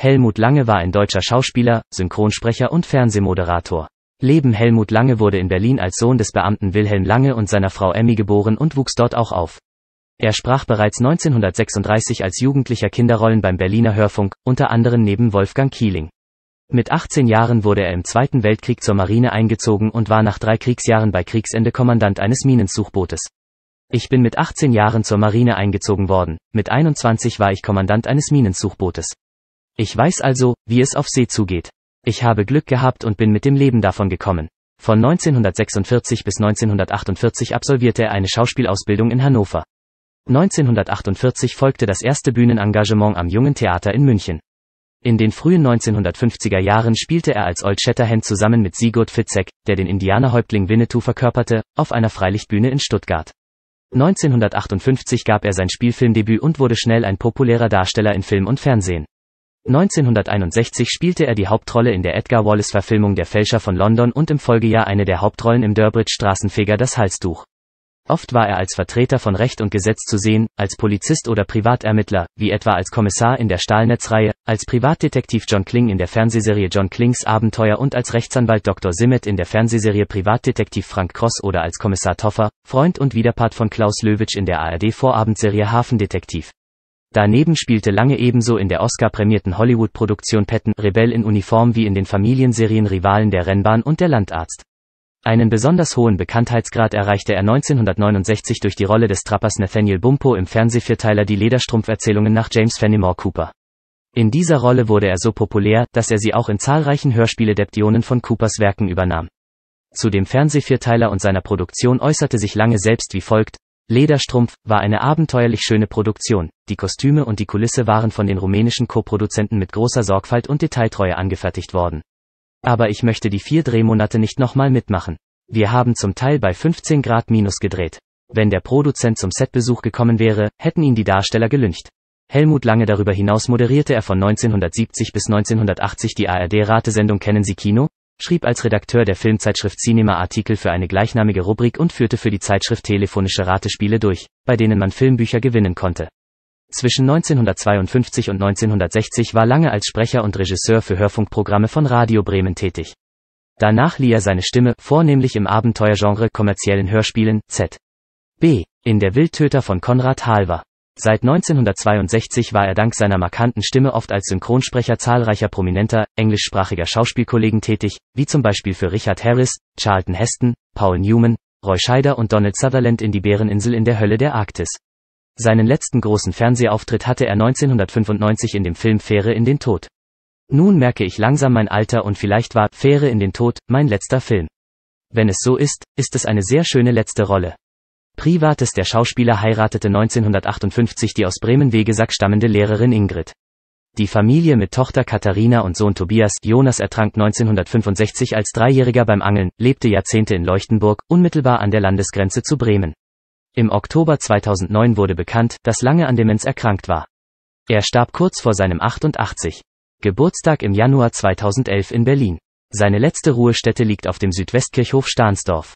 Helmut Lange war ein deutscher Schauspieler, Synchronsprecher und Fernsehmoderator. Leben Helmut Lange wurde in Berlin als Sohn des Beamten Wilhelm Lange und seiner Frau Emmy geboren und wuchs dort auch auf. Er sprach bereits 1936 als Jugendlicher Kinderrollen beim Berliner Hörfunk, unter anderem neben Wolfgang Kieling. Mit 18 Jahren wurde er im Zweiten Weltkrieg zur Marine eingezogen und war nach drei Kriegsjahren bei Kriegsende Kommandant eines Minensuchbootes. Ich bin mit 18 Jahren zur Marine eingezogen worden, mit 21 war ich Kommandant eines Minensuchbootes. Ich weiß also, wie es auf See zugeht. Ich habe Glück gehabt und bin mit dem Leben davon gekommen. Von 1946 bis 1948 absolvierte er eine Schauspielausbildung in Hannover. 1948 folgte das erste Bühnenengagement am Jungen Theater in München. In den frühen 1950er Jahren spielte er als Old Shatterhand zusammen mit Sigurd Fitzek, der den Indianerhäuptling Winnetou verkörperte, auf einer Freilichtbühne in Stuttgart. 1958 gab er sein Spielfilmdebüt und wurde schnell ein populärer Darsteller in Film und Fernsehen. 1961 spielte er die Hauptrolle in der Edgar Wallace-Verfilmung Der Fälscher von London und im Folgejahr eine der Hauptrollen im Durbridge-Straßenfeger Das Halstuch. Oft war er als Vertreter von Recht und Gesetz zu sehen, als Polizist oder Privatermittler, wie etwa als Kommissar in der Stahlnetzreihe, als Privatdetektiv John Kling in der Fernsehserie John Klings Abenteuer und als Rechtsanwalt Dr. Simmet in der Fernsehserie Privatdetektiv Frank Cross oder als Kommissar Toffer, Freund und Widerpart von Klaus Löwitsch in der ARD-Vorabendserie Hafendetektiv. Daneben spielte lange ebenso in der Oscar-prämierten Hollywood-Produktion Patton Rebell in Uniform wie in den Familienserien Rivalen der Rennbahn und der Landarzt. Einen besonders hohen Bekanntheitsgrad erreichte er 1969 durch die Rolle des Trappers Nathaniel Bumpo im Fernsehvierteiler Die Lederstrumpferzählungen nach James Fenimore Cooper. In dieser Rolle wurde er so populär, dass er sie auch in zahlreichen Hörspiele-Deptionen von Coopers Werken übernahm. Zu dem Fernsehvierteiler und seiner Produktion äußerte sich lange selbst wie folgt, Lederstrumpf war eine abenteuerlich schöne Produktion, die Kostüme und die Kulisse waren von den rumänischen Co-Produzenten mit großer Sorgfalt und Detailtreue angefertigt worden. Aber ich möchte die vier Drehmonate nicht nochmal mitmachen. Wir haben zum Teil bei 15 Grad minus gedreht. Wenn der Produzent zum Setbesuch gekommen wäre, hätten ihn die Darsteller gelüncht. Helmut Lange darüber hinaus moderierte er von 1970 bis 1980 die ARD-Ratesendung Kennen Sie Kino, schrieb als Redakteur der Filmzeitschrift Cinema Artikel für eine gleichnamige Rubrik und führte für die Zeitschrift telefonische Ratespiele durch, bei denen man Filmbücher gewinnen konnte. Zwischen 1952 und 1960 war lange als Sprecher und Regisseur für Hörfunkprogramme von Radio Bremen tätig. Danach lieh er seine Stimme vornehmlich im Abenteuergenre kommerziellen Hörspielen Z. B. in Der Wildtöter von Konrad Halver. Seit 1962 war er dank seiner markanten Stimme oft als Synchronsprecher zahlreicher prominenter, englischsprachiger Schauspielkollegen tätig, wie zum Beispiel für Richard Harris, Charlton Heston, Paul Newman, Roy Scheider und Donald Sutherland in die Bäreninsel in der Hölle der Arktis. Seinen letzten großen Fernsehauftritt hatte er 1995 in dem Film Fähre in den Tod. Nun merke ich langsam mein Alter und vielleicht war Fähre in den Tod mein letzter Film. Wenn es so ist, ist es eine sehr schöne letzte Rolle. Privates Der Schauspieler heiratete 1958 die aus Bremen-Wegesack stammende Lehrerin Ingrid. Die Familie mit Tochter Katharina und Sohn Tobias, Jonas ertrank 1965 als Dreijähriger beim Angeln, lebte Jahrzehnte in Leuchtenburg, unmittelbar an der Landesgrenze zu Bremen. Im Oktober 2009 wurde bekannt, dass Lange an Demenz erkrankt war. Er starb kurz vor seinem 88. Geburtstag im Januar 2011 in Berlin. Seine letzte Ruhestätte liegt auf dem Südwestkirchhof Stahnsdorf.